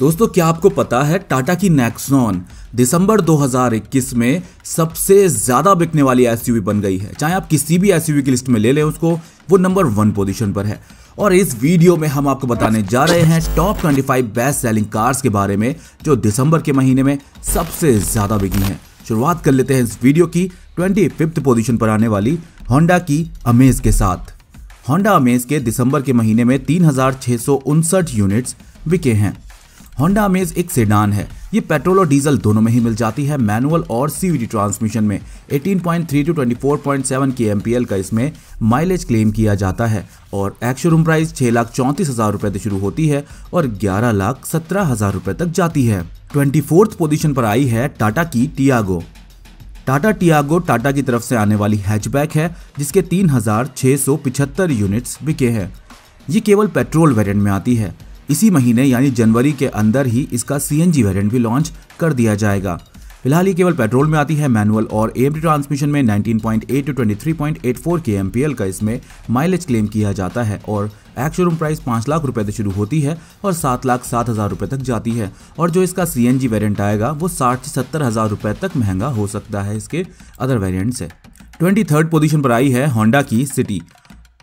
दोस्तों क्या आपको पता है टाटा की नेक्सॉन दिसंबर 2021 में सबसे ज़्यादा बिकने वाली एसयूवी बन गई है चाहे आप किसी भी एसयूवी की लिस्ट में ले लें उसको वो नंबर वन पोजीशन पर है और इस वीडियो में हम आपको बताने जा रहे हैं टॉप 25 बेस्ट सेलिंग कार्स के बारे में जो दिसंबर के महीने में सबसे ज़्यादा बिकी है शुरुआत कर लेते हैं इस वीडियो की ट्वेंटी पोजीशन पर आने वाली होंडा की अमेज के साथ होंडा अमेज के दिसंबर के महीने में तीन यूनिट्स बिके हैं होंडा अमेज एक सेडान है ये पेट्रोल और डीजल दोनों में ही मिल जाती है मैनुअल और सीवीटी ट्रांसमिशन में 18.3 टू 24.7 के एमपीएल का इसमें माइलेज क्लेम किया जाता है और एक्शोरूम प्राइस छह लाख चौंतीस हजार रूपए से शुरू होती है और ग्यारह लाख सत्रह हजार रूपए तक जाती है ट्वेंटी पोजीशन पर आई है टाटा की टियागो टाटा टियागो टाटा की तरफ से आने वाली हैचबैक है जिसके तीन यूनिट्स बिके हैं ये केवल पेट्रोल वेरियंट में आती है इसी महीने यानी जनवरी के अंदर ही इसका सीएनजी वेरिएंट भी लॉन्च कर दिया जाएगा फिलहाल ये केवल पेट्रोल में आती है मैनुअल और एम ट्रांसमिशन में 19.8 टू 23.84 के एमपीएल का इसमें माइलेज क्लेम किया जाता है और एक्शोरूम प्राइस पाँच लाख रुपए से शुरू होती है और सात लाख सात हज़ार रुपये तक जाती है और जो इसका सी एन वेरियंट आएगा वो साठ से सत्तर हज़ार रुपये तक महंगा हो सकता है इसके अदर वेरियंट से ट्वेंटी थर्ड पोजिशन पर आई है होंडा की सिटी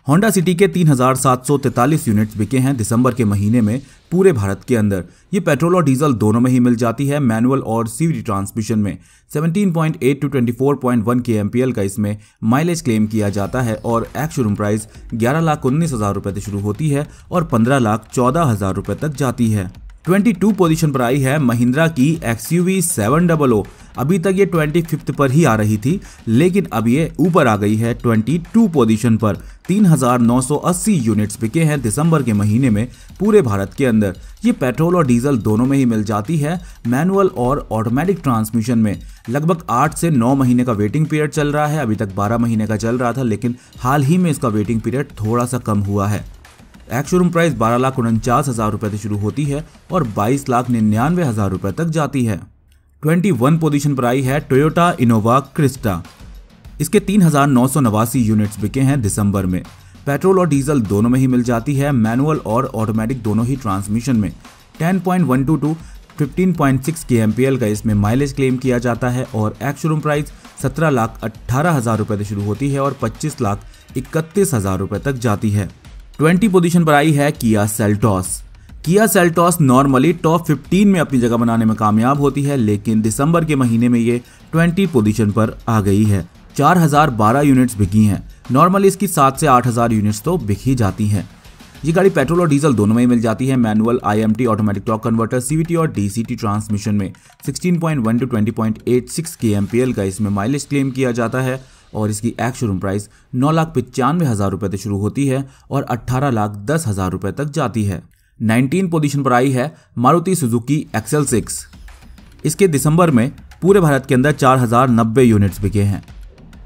होंडा सिटी के 3,743 यूनिट्स बिके हैं दिसंबर के महीने में पूरे भारत के अंदर ये पेट्रोल और डीजल दोनों में ही मिल जाती है मैनुअल और सीवी ट्रांसमिशन में 17.8 टू 24.1 के एम का इसमें माइलेज क्लेम किया जाता है और एक्स शोरूम प्राइस ग्यारह लाख उन्नीस हज़ार रुपये से शुरू होती है और पंद्रह लाख चौदह हज़ार रुपये तक जाती है 22 पोजीशन पर आई है महिंद्रा की एक्स यू अभी तक ये ट्वेंटी फिफ्थ पर ही आ रही थी लेकिन अब ये ऊपर आ गई है 22 पोजीशन पर 3,980 यूनिट्स बिके हैं दिसंबर के महीने में पूरे भारत के अंदर ये पेट्रोल और डीजल दोनों में ही मिल जाती है मैनुअल और ऑटोमेटिक ट्रांसमिशन में लगभग आठ से नौ महीने का वेटिंग पीरियड चल रहा है अभी तक बारह महीने का चल रहा था लेकिन हाल ही में इसका वेटिंग पीरियड थोड़ा सा कम हुआ है एक्शोरूम प्राइस बारह लाख उनचास हज़ार रुपये से शुरू होती है और बाईस लाख निन्यानवे हज़ार रुपये तक जाती है 21 पोजीशन पर आई है टोयोटा इनोवा क्रिस्टा इसके तीन हज़ार नौ सौ नवासी यूनिट्स बिके हैं दिसंबर में पेट्रोल और डीजल दोनों में ही मिल जाती है मैनुअल और ऑटोमेटिक दोनों ही ट्रांसमिशन में 10.122 टू सिक्स के का इसमें माइलेज क्लेम किया जाता है और एक्शोरूम प्राइस सत्रह लाख अट्ठारह हज़ार रुपये से शुरू होती है और पच्चीस लाख इकतीस हज़ार रुपये तक जाती है ट्वेंटी पोजिशन पर आई है Kia Seltos Kia Seltos normally top 15 में अपनी जगह बनाने में कामयाब होती है लेकिन दिसंबर के महीने में ये 20 पोजीशन पर आ गई है 4012 यूनिट्स बिकी हैं नॉर्मली इसकी 7 से 8000 यूनिट्स तो बिक ही जाती हैं ये गाड़ी पेट्रोल और डीजल दोनों में मिल जाती है manual IMT automatic torque converter CVT और डीसीटी ट्रांसमिशन में 16.1 टू 20.86 केएमपीएल का इसमें माइलेज क्लेम किया जाता है और इसकी एक्स शोरूम प्राइस नौ लाख पचानवे हज़ार रुपये से शुरू होती है और अट्ठारह लाख दस हज़ार रुपये तक जाती है नाइनटीन पोजिशन पर आई है मारुति सुजुकी एक्सेल सिक्स इसके दिसंबर में पूरे भारत के अंदर चार हज़ार नब्बे यूनिट्स बिके हैं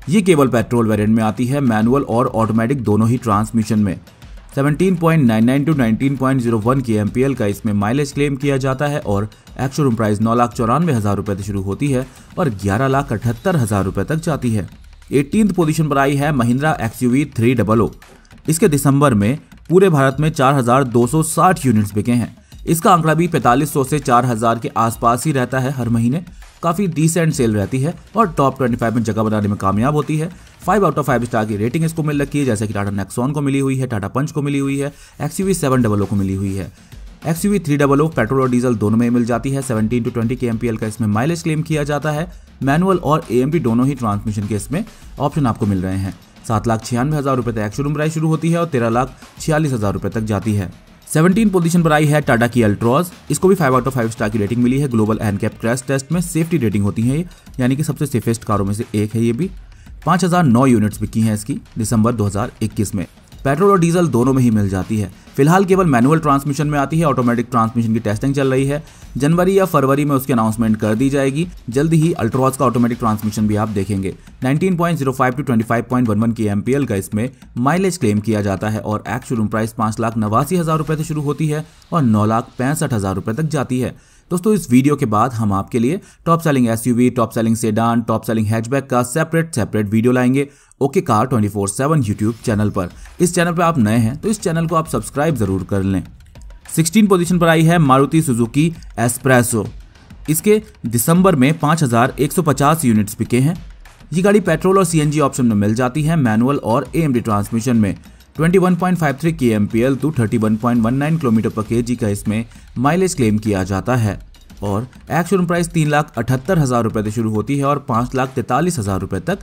ये केवल पेट्रोल वेरियंट में आती है मैनुअल और ऑटोमेटिक दोनों ही ट्रांसमिशन में 17.99 टू 19.01 के एम का इसमें माइलेज क्लेम किया जाता है और एक्चुअल प्राइस नौ लाख चौरानवे हज़ार रुपये से शुरू होती है और ग्यारह लाख अठहत्तर हज़ार रुपये तक जाती है एटीन पोजीशन पर आई है Mahindra X U three double O इसके दिसंबर में पूरे भारत में 4,260 यूनिट्स बिके हैं इसका आंकड़ा भी 4500 से 4000 के आसपास ही रहता है हर महीने काफ़ी डिसेंट सेल रहती है और टॉप 25 में जगह बनाने में कामयाब होती है five out of five star की रेटिंग इसको मिल रखी है जैसे कि टाटा नेक्सॉन को मिली हुई है टाटा पंच को मिली हुई है एक्स यू सेवन डबल को मिली हुई है X U three double O petrol और डीजल दोनों में मिल जाती है 17 टू 20 के का इसमें माइलेज क्लेम किया जाता है मैनुअल और ए दोनों ही ट्रांसमिशन के इसमें ऑप्शन आपको मिल रहे हैं सात लाख छियानवे हज़ार रुपये तक एक्शोरूम प्राइस शुरू होती है और तेरह लाख छियालीस हज़ार रुपए तक जाती है सेवनटीन पोजीशन पर आई है टाटा की अल्ट्रॉज इसको भी five out of five star की रेटिंग मिली है ग्लोबल कैप क्रैश टेस्ट में सेफ्टी रेटिंग होती है यानी कि सबसे सेफेस्ट कारों में से एक है ये भी पांच हजार नौ यूनिट्स बिकी हैं इसकी दिसंबर दो में पेट्रोल और डीजल दोनों में ही मिल जाती है फिलहाल केवल मैनुअल ट्रांसमिशन में आती है ऑटोमेटिक ट्रांसमिशन की टेस्टिंग चल रही है जनवरी या फरवरी में उसकी अनाउंसमेंट कर दी जाएगी जल्द ही अल्ट्रोज का ऑटोमेटिक ट्रांसमिशन भी आप देखेंगे 19.05 टू 25.11 के एमपीएल का इसमें माइलेज क्लेम किया जाता है और एक्चुअल प्राइस पांच लाख नवासी हज़ार रुपये से शुरू होती है और नौ लाख पैंसठ हज़ार रुपये तक जाती है दोस्तों इस वीडियो के बाद हम आपके लिए top selling SUV, top selling sedan top selling hatchback का सेपरेट सेपरेट वीडियो लाएंगे ओके कार 24/7 यूट्यूब चैनल पर इस चैनल पर आप नए हैं तो इस चैनल को आप सब्सक्राइब जरूर कर लें सिक्सटीन पोजिशन पर आई है मारुति सुजुकी एस्प्रेसो इसके दिसंबर में पाँच यूनिट्स बिके हैं ये गाड़ी पेट्रोल और सी ऑप्शन में मिल जाती है मैनुअल और ए ट्रांसमिशन में 21.53 kmpl टू 31.19 किलोमीटर पर केजी का इसमें माइलेज क्लेम किया जाता है और एक्शन प्राइस तीन लाख अठहत्तर हजार रुपए से शुरू होती है और पांच लाख तैतालीस हजार रूपए तक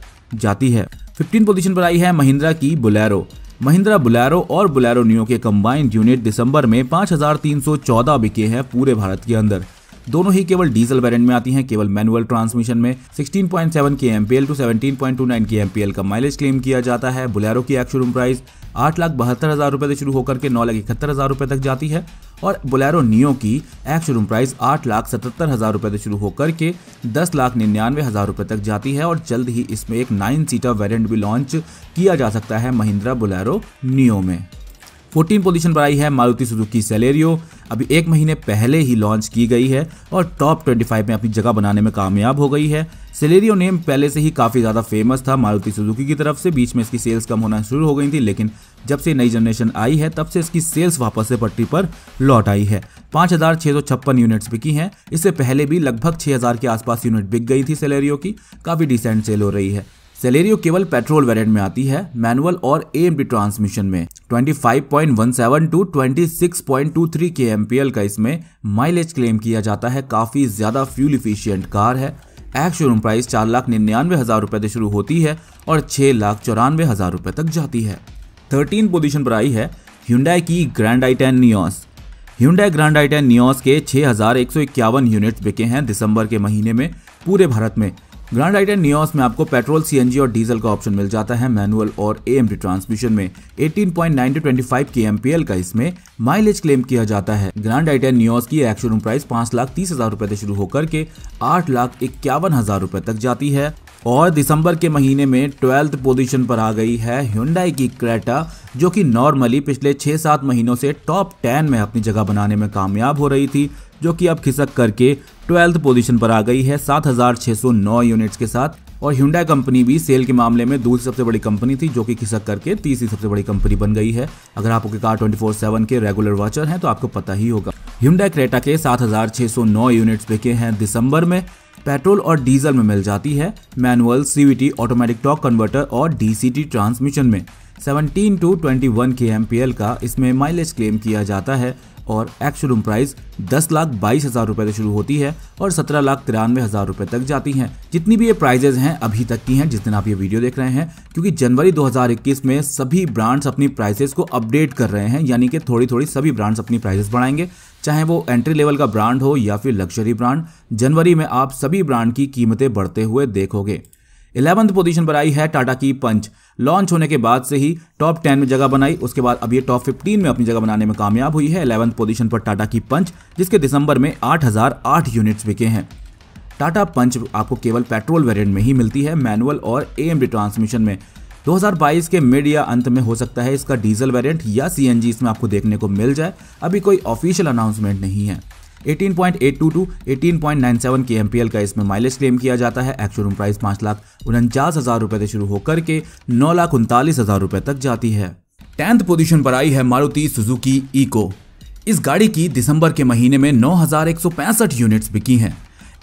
जाती है फिफ्टीन पोजीशन पर आई है महिंद्रा की बुलेरो महिंद्रा बुलेरो और बुलेरो नियो के कंबाइंड यूनिट दिसंबर में 5,314 बिके हैं पूरे भारत के अंदर दोनों ही केवल डीजल वेरिएंट में आती हैं केवल मैनुअल ट्रांसमिशन में 16.7 point seven K MPL to seventeen 17.29 K MPL का माइलेज क्लेम किया जाता है बुलेरो की एक्शोरूम प्राइस आठ लाख बहत्तर हजार रुपये से शुरू होकर के नौ लाख इकहत्तर हजार रुपये तक जाती है और बुलेरो नियो की एक्शोरूम प्राइस आठ लाख सतहत्तर हजार रुपये से शुरू होकर के दस लाख निन्यानवे हजार रुपये तक जाती है और जल्द ही इसमें एक नाइन सीटर वेरियंट भी लॉन्च किया जा सकता है महिंद्रा बुलेरो नियो में 14 पोजीशन पर आई है मारुति सुजुकी सेलेरियो अभी एक महीने पहले ही लॉन्च की गई है और टॉप 25 में अपनी जगह बनाने में कामयाब हो गई है सेलेरियो नेम पहले से ही काफ़ी ज़्यादा फेमस था मारुति सुजुकी की तरफ से बीच में इसकी सेल्स कम होना शुरू हो गई थी लेकिन जब से नई जनरेशन आई है तब से इसकी सेल्स वापस से पट्टी पर लौट आई है पाँच हज़ार छः सौ छप्पन यूनिट्स बिकी हैं इससे पहले भी लगभग छः हज़ार के आसपास यूनिट बिक गई थी सेलेरियो की काफ़ी डिसेंट सेल हो रही है सेलेरियो केवल पेट्रोल वेरिएंट में आती है मैनुअल और ए ट्रांसमिशन में 25.17 टू 26.23 के एम का इसमें माइलेज क्लेम किया जाता है काफ़ी ज़्यादा फ्यूल इफिशियंट कार है एक्स शोरूम प्राइस चार लाख निन्यानवे हज़ार रुपए से शुरू होती है और छह लाख चौरानवे हज़ार रुपए तक जाती है थर्टीन पोजिशन पर आई है ह्यूंडाई की grand i ten Nios Hyundai grand i ten Nios के छः यूनिट्स बिके हैं दिसंबर के महीने में पूरे भारत में ग्रैंड आइटन नियोस में आपको पेट्रोल सीएनजी और डीजल का ऑप्शन मिल जाता है मैनुअल और एएमटी ट्रांसमिशन में 18.9 पॉइंट 25 के का इसमें माइलेज क्लेम किया जाता है ग्रैंड आइटन नियोस की एक्शोरूम प्राइस पांच लाख तीस हजार रूपए ऐसी शुरू होकर के आठ लाख इक्यावन हजार रूपए तक जाती है और दिसंबर के महीने में ट्वेल्थ पोजीशन पर आ गई है ह्यूंडाई की क्रेटा जो कि नॉर्मली पिछले छह सात महीनों से टॉप टेन में अपनी जगह बनाने में कामयाब हो रही थी जो कि अब खिसक करके ट्वेल्थ पोजीशन पर आ गई है 7,609 यूनिट्स के साथ और ह्यूडा कंपनी भी सेल के मामले में दूसरी सबसे बड़ी कंपनी थी जो कि खिसक करके तीसरी सबसे बड़ी कंपनी बन गई है अगर आप कार कार 24/7 के रेगुलर वॉचर हैं तो आपको पता ही होगा ह्यूडा क्रेटा के 7,609 यूनिट्स बिके हैं दिसंबर में पेट्रोल और डीजल में मिल जाती है manual CVT automatic torque converter और डीसीटी ट्रांसमिशन में 17 टू 21 के एम का इसमें माइलेज क्लेम किया जाता है और एक्स शोरूम प्राइस दस लाख बाईस हज़ार रूपए से शुरू होती है और सत्रह लाख तिरानवे हज़ार रूपए तक जाती हैं जितनी भी ये प्राइजेज हैं अभी तक की हैं जिस दिन आप ये वीडियो देख रहे हैं क्योंकि जनवरी 2021 में सभी ब्रांड्स अपनी प्राइसेस को अपडेट कर रहे हैं यानी कि थोड़ी थोड़ी सभी ब्रांड्स अपनी प्राइसेस बढ़ाएंगे चाहे वो एंट्री लेवल का ब्रांड हो या फिर लग्जरी ब्रांड जनवरी में आप सभी ब्रांड की कीमतें बढ़ते हुए देखोगे इलेवंथ पोजीशन पर आई है टाटा की पंच लॉन्च होने के बाद से ही टॉप टेन में जगह बनाई उसके बाद अब ये टॉप फिफ्टीन में अपनी जगह बनाने में कामयाब हुई है इलेवंथ पोजीशन पर टाटा की पंच जिसके दिसंबर में आठ यूनिट्स बिके हैं टाटा पंच आपको केवल पेट्रोल वेरिएंट में ही मिलती है मैनुअल और ए ट्रांसमिशन में 2022 के मिड या अंत में हो सकता है इसका डीजल वेरिएंट या सी इसमें आपको देखने को मिल जाए अभी कोई ऑफिशियल अनाउंसमेंट नहीं है 18.822 18.97 के एल का इसमें माइलेज क्लेम किया जाता है एक्चुअल रूम प्राइस पाँच लाख उनचास हज़ार रुपये से शुरू होकर के नौ लाख उनतालीस हज़ार रुपये तक जाती है टेंथ पोजीशन पर आई है मारुति सुजुकी इको इस गाड़ी की दिसंबर के महीने में 9,165 यूनिट्स बिकी हैं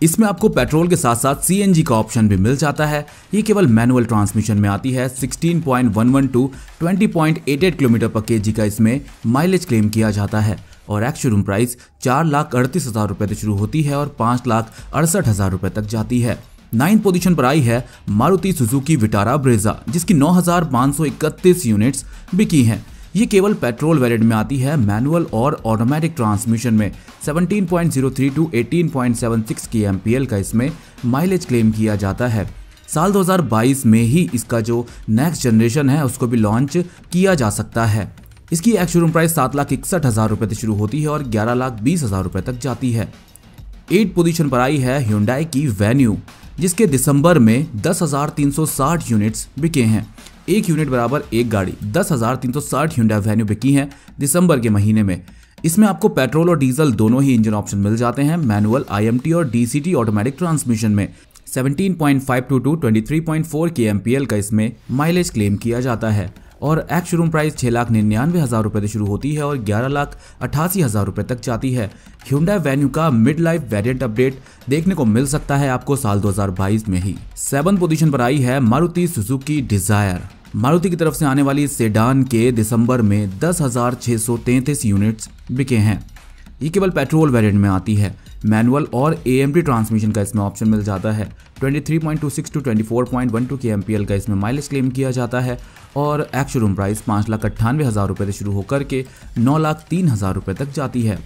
इसमें आपको पेट्रोल के साथ साथ सी का ऑप्शन भी मिल जाता है ये केवल मैनुअल ट्रांसमिशन में आती है 16.112 एट किलोमीटर पर जी का इसमें माइलेज क्लेम किया जाता है और एक्स शोरूम प्राइस चार लाख अड़तीस हज़ार रुपये से शुरू होती है और पाँच लाख अड़सठ हज़ार रुपये तक जाती है नाइन्थ पोजीशन पर आई है मारुति सुजुकी विटारा ब्रेजा जिसकी 9,531 यूनिट्स बिकी हैं ये केवल पेट्रोल वेरिएंट में आती है मैनुअल और ऑटोमेटिक ट्रांसमिशन में 17.03 टू 18.76 के एम का इसमें माइलेज क्लेम किया जाता है साल 2022 में ही इसका जो नेक्स्ट जनरेशन है उसको भी लॉन्च किया जा सकता है इसकी एक शोरूम प्राइस सात लाख इकसठ हज़ार रुपए से शुरू होती है और ग्यारह लाख बीस हज़ार रुपए तक जाती है एट पोजीशन पर आई है ह्यूंडाई की वेन्यू जिसके दिसंबर में 10,360 यूनिट्स बिके हैं एक यूनिट बराबर एक गाड़ी 10,360 ह्यूंडा वेन्यू बिकी हैं दिसंबर के महीने में इसमें आपको पेट्रोल और डीजल दोनों ही इंजन ऑप्शन मिल जाते हैं मैनुअल आईएमटी और डीसीटी ऑटोमेटिक ट्रांसमिशन में सेवनटीन पॉइंट 23.4 के का इसमें माइलेज क्लेम किया जाता है और एक्स शोरूम प्राइस छः लाख निन्यानवे हज़ार रुपये से शुरू होती है और ग्यारह लाख अठासी हज़ार रुपये तक जाती है ह्यूडा वेन्यू का मिड लाइफ वेरियंट अपडेट देखने को मिल सकता है आपको साल 2022 में ही सेवन पोजीशन पर आई है मारुति सुजुकी डिजायर मारुति की तरफ से आने वाली सेडान के दिसंबर में दस यूनिट्स बिके हैं ये केवल पेट्रोल वेरियंट में आती है मैनुअल और ए ट्रांसमिशन का इसमें ऑप्शन मिल जाता है 23.26 टू 24.12 के का इसमें माइलेज क्लेम किया जाता है और एक्शोरूम प्राइस पाँच लाख अट्ठानवे हज़ार रुपये से शुरू होकर के नौ लाख तीन हज़ार रुपये तक जाती है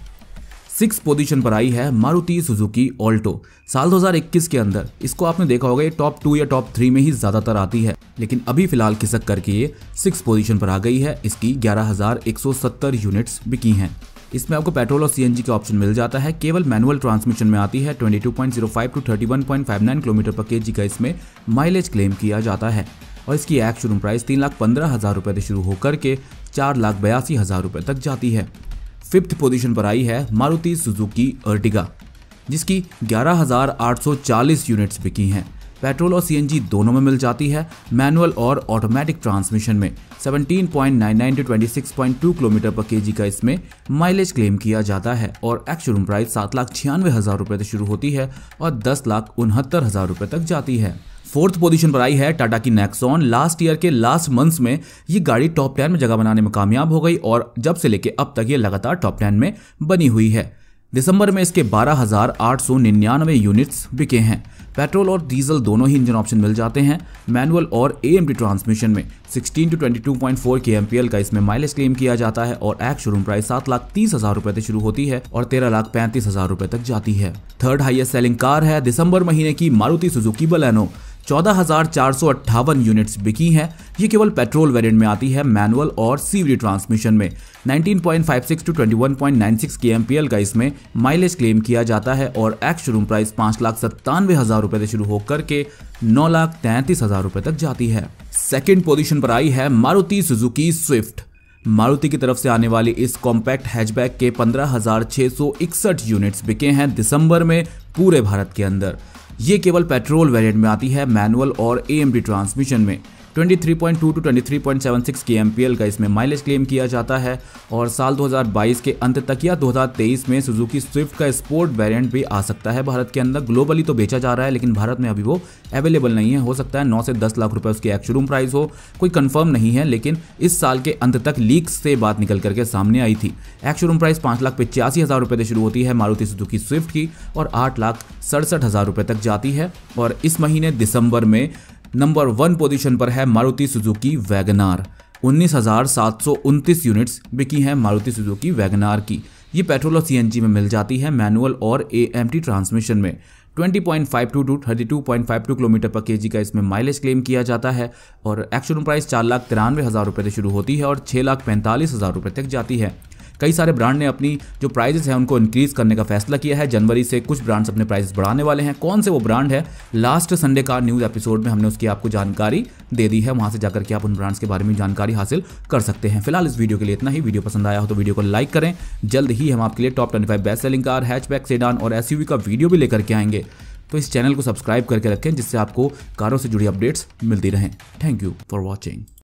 सिक्स पोजीशन पर आई है मारुति सुजुकी ऑल्टो साल 2021 के अंदर इसको आपने देखा होगा ये टॉप टू या टॉप थ्री में ही ज्यादातर आती है लेकिन अभी फिलहाल खिसक करके ये सिक्स पोजीशन पर आ गई है इसकी 11,170 यूनिट्स बिकी हैं इसमें आपको पेट्रोल और सीएनजी का ऑप्शन मिल जाता है केवल मैनुअल ट्रांसमिशन में आती है 22.05 टू 31.59 किलोमीटर पर के का इसमें माइलेज क्लेम किया जाता है और इसकी एक्स शोरूम प्राइस तीन लाख पंद्रह हज़ार रुपए से शुरू होकर के चार लाख बयासी हज़ार रुपए तक जाती है फिफ्थ पोजीशन पर आई है मारुति सुजुकी अर्टिगा जिसकी 11,840 यूनिट्स बिकी हैं पेट्रोल और सीएनजी दोनों में मिल जाती है मैनुअल और ऑटोमेटिक ट्रांसमिशन में 17.99 टू 26.2 किलोमीटर पर केजी का इसमें माइलेज क्लेम किया जाता है और एक्शोरूम प्राइस सात लाख छियानवे हज़ार रुपये से शुरू होती है और दस लाख उनहत्तर हज़ार रुपये तक जाती है फोर्थ पोजीशन पर आई है टाटा की नेक्सॉन लास्ट ईयर के लास्ट मंथ्स में ये गाड़ी टॉप टेन में जगह बनाने में कामयाब हो गई और जब से लेके अब तक ये लगातार टॉप टेन में बनी हुई है दिसंबर में इसके 12,899 यूनिट्स बिके हैं पेट्रोल और डीजल दोनों ही इंजन ऑप्शन मिल जाते हैं मैनुअल और ए ट्रांसमिशन में 16 टू 22.4 के का इसमें माइलेज क्लेम किया जाता है और एक्स शोरूम प्राइस सात लाख तीस हजार रुपए से शुरू होती है और तेरह लाख पैंतीस हजार रुपए तक जाती है थर्ड हाईएस्ट सेलिंग कार है दिसंबर महीने की मारुति सुजुकी बलैनो चौदह यूनिट्स बिकी हैं ये केवल पेट्रोल वेरिएंट में आती है मैनुअल और सीवी ट्रांसमिशन में 19.56 टू 21.96 के का इसमें माइलेज क्लेम किया जाता है और एक्स शोरूम प्राइस पाँच लाख सत्तानवे हज़ार रुपये से शुरू होकर के नौ लाख तैंतीस हज़ार रुपये तक जाती है सेकेंड पोजिशन पर आई है मारुति सुजुकी स्विफ्ट मारुति की तरफ से आने वाली इस कॉम्पैक्ट हैचबैक के पंद्रह यूनिट्स बिके हैं दिसंबर में पूरे भारत के अंदर ये केवल पेट्रोल वेरिएंट में आती है मैनुअल और ए ट्रांसमिशन में 23.2 टू 23.76 के का इसमें माइलेज क्लेम किया जाता है और साल 2022 के अंत तक या 2023 में सुजुकी स्विफ्ट का स्पोर्ट वेरिएंट भी आ सकता है भारत के अंदर ग्लोबली तो बेचा जा रहा है लेकिन भारत में अभी वो अवेलेबल नहीं है हो सकता है नौ से दस लाख रुपये उसकी एक्शोरूम प्राइस हो कोई कन्फर्म नहीं है लेकिन इस साल के अंत तक लीक से बात निकल करके सामने आई थी एक्शोरूम प्राइस पाँच लाख पिचासी हज़ार रुपये से शुरू होती है मारुति सुजुकी स्विफ्ट की और आठ लाख सड़सठ हज़ार रुपये तक जाती है और इस महीने दिसंबर में नंबर वन पोजीशन पर है मारुति सुजुकी वैगनार उन्नीस यूनिट्स बिकी हैं मारुति सुजुकी वैगनार की ये पेट्रोल और सीएनजी में मिल जाती है मैनुअल और एएमटी ट्रांसमिशन में 20.52 टू 32.52 किलोमीटर पर केजी का इसमें माइलेज क्लेम किया जाता है और एक्शन प्राइस चार लाख तिरानवे हज़ार रुपये से शुरू होती है और छः लाख पैंतालीस हज़ार रुपये तक जाती है कई सारे ब्रांड ने अपनी जो प्राइजेस हैं उनको इंक्रीज करने का फैसला किया है जनवरी से कुछ ब्रांड्स अपने प्राइजेस बढ़ाने वाले हैं कौन से वो ब्रांड है लास्ट संडे का न्यूज़ एपिसोड में हमने उसकी आपको जानकारी दे दी है वहाँ से जाकर के आप उन ब्रांड्स के बारे में जानकारी हासिल कर सकते हैं फिलहाल इस वीडियो के लिए इतना ही वीडियो पसंद आया हो तो वीडियो को लाइक करें जल्द ही हम आपके लिए top twenty five best selling car hatchback sedan और एस का वीडियो भी लेकर के आएंगे तो इस चैनल को सब्सक्राइब करके रखें जिससे आपको कारों से जुड़ी अपडेट्स मिलती रहें थैंक यू फॉर वॉचिंग